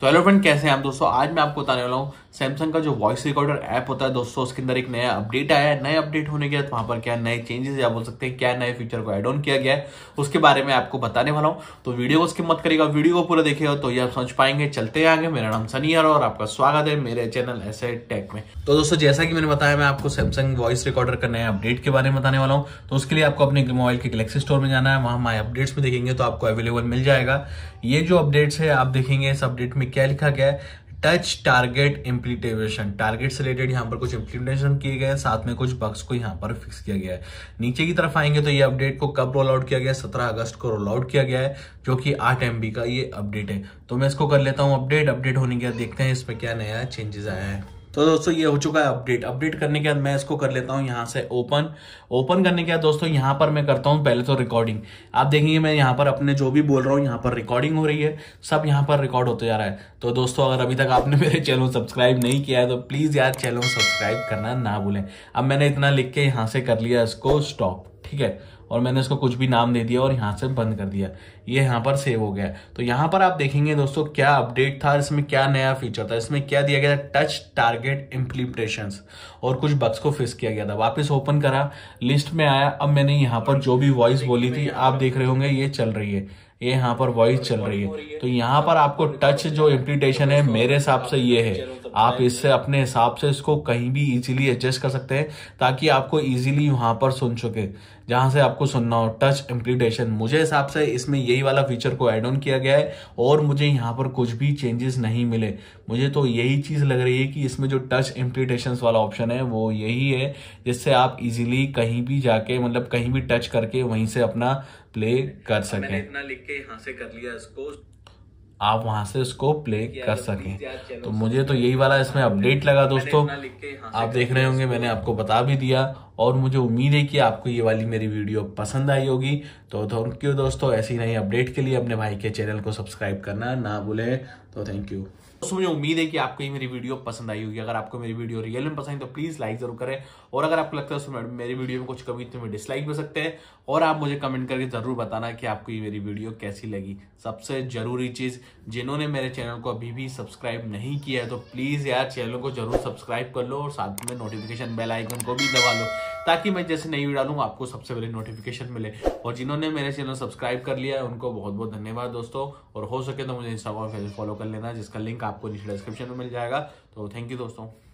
तो hello friend कैसे हैं आप दोस्तों आज मैं आपको बताने वाला हूँ सैमसंग का जो वॉइस रिकॉर्डर ऐप होता है दोस्तों उसके अंदर एक नया अपडेट आया है नए अपडेट होने के बाद वहां पर क्या नए चेंजेस या बोल सकते हैं क्या नए फीचर को एड ऑन किया गया है उसके बारे में आपको बताने वाला हूँ तो वीडियो को स्किप मत करेगा वीडियो को पूरा देखिएगा तो ये आप समझ पाएंगे चलते आगे मेरा नाम सनी और आपका स्वागत है मेरे चैनल ऐसे टेक में तो दोस्तों जैसा कि मैंने बताया मैं आपको सैमसंग वॉइस रिकॉर्डर का नया अपडेट के बारे में बताने वाला हूँ तो उसके लिए आपको अपने मोबाइल के गलेक्सी स्टोर में जाना है वहाँ हमारे अपडेट्स में देखेंगे तो आपको अवेलेबल मिल जाएगा ये जो अपडेट्स है आप देखेंगे इस अपडेट में क्या लिखा गया है टच टारगेट इम्प्लीटेशन टारगेट से रिलेटेड यहाँ पर कुछ इम्प्लीमेंटेशन किए गए साथ में कुछ बग्स को यहाँ पर फिक्स किया गया है नीचे की तरफ आएंगे तो ये अपडेट को कब रोल आउट किया गया सत्रह अगस्त को रोल आउट किया गया है जो कि आठ एम का ये अपडेट है तो मैं इसको कर लेता हूँ अपडेट अपडेट होने के बाद देखते हैं इसमें क्या नया चेंजेस आया है तो दोस्तों ये हो चुका है अपडेट अपडेट करने के बाद मैं इसको कर लेता हूँ यहाँ से ओपन ओपन करने के बाद दोस्तों यहाँ पर मैं करता हूँ पहले तो रिकॉर्डिंग आप देखेंगे मैं यहाँ पर अपने जो भी बोल रहा हूँ यहाँ पर रिकॉर्डिंग हो रही है सब यहाँ पर रिकॉर्ड होते जा रहा है तो दोस्तों अगर अभी तक आपने मेरे चैनल सब्सक्राइब नहीं किया है तो प्लीज़ यार चैनल सब्सक्राइब करना ना भूलें अब मैंने इतना लिख के यहाँ से कर लिया इसको स्टॉप ठीक है और मैंने इसको कुछ भी नाम दे दिया और यहाँ से बंद कर दिया ये यहाँ पर सेव हो गया तो यहाँ पर आप देखेंगे दोस्तों क्या अपडेट था इसमें क्या नया फीचर था इसमें क्या दिया गया था टच टारगेट इम्प्लीमेंटेशन और कुछ बक्स को फिक्स किया गया था वापस ओपन करा लिस्ट में आया अब मैंने यहाँ पर जो भी वॉइस बोली थी आप देख रहे होंगे ये चल रही है ये यहाँ पर वॉइस चल रही है तो यहाँ पर आपको टच जो इम्प्लीटेशन है मेरे हिसाब से ये है आप इससे अपने हिसाब से इसको कहीं भी इजीली एडजस्ट कर सकते हैं ताकि आपको इजीली वहां पर सुन चुके जहां से आपको सुनना हो टच इम्प्लीटेशन मुझे हिसाब से इसमें यही वाला फीचर को एड ऑन किया गया है और मुझे यहाँ पर कुछ भी चेंजेस नहीं मिले मुझे तो यही चीज लग रही है कि इसमें जो टच इम्प्लीटेशन वाला ऑप्शन है वो यही है जिससे आप इजिली कहीं भी जाके मतलब कहीं भी टच करके वहीं से अपना प्ले कर सके इतना लिख के यहाँ से कर लिया इसको आप वहां से उसको प्ले कर तो सकें तो मुझे तो यही वाला इसमें अपडेट लगा दोस्तों आप देख रहे होंगे मैंने आपको बता भी दिया और मुझे उम्मीद है कि आपको ये वाली मेरी वीडियो पसंद आई होगी तो थैंक यू दोस्तों ऐसी नई अपडेट के लिए अपने भाई के चैनल को सब्सक्राइब करना ना भूले तो थैंक यू दोस्तों मुझे उम्मीद है कि आपको ये मेरी वीडियो पसंद आई होगी अगर आपको मेरी वीडियो रियल में पसंद है तो प्लीज लाइक जरूर करें और अगर आपको लगता है उसमें मेरी वीडियो में कुछ कमी तो मैं डिसलाइक भी सकते हैं और आप मुझे कमेंट करके जरूर बताना कि आपको ये मेरी वीडियो कैसी लगी सबसे जरूरी चीज जिन्होंने मेरे चैनल को अभी भी सब्सक्राइब नहीं किया है तो प्लीज यार चैनल को जरूर सब्सक्राइब कर लो और साथ में नोटिफिकेशन बेल आइकन को भी दबा लो ताकि मैं जैसे नई वीडियो डालूंगा आपको सबसे पहले नोटिफिकेशन मिले और जिन्होंने मेरे चैनल सब्सक्राइब कर लिया है उनको बहुत बहुत धन्यवाद दोस्तों और हो सके तो मुझे इंस्टाग्राम फेसबुक फॉलो कर लेना जिसका लिंक आपको नीचे डिस्क्रिप्शन में मिल जाएगा तो थैंक यू दोस्तों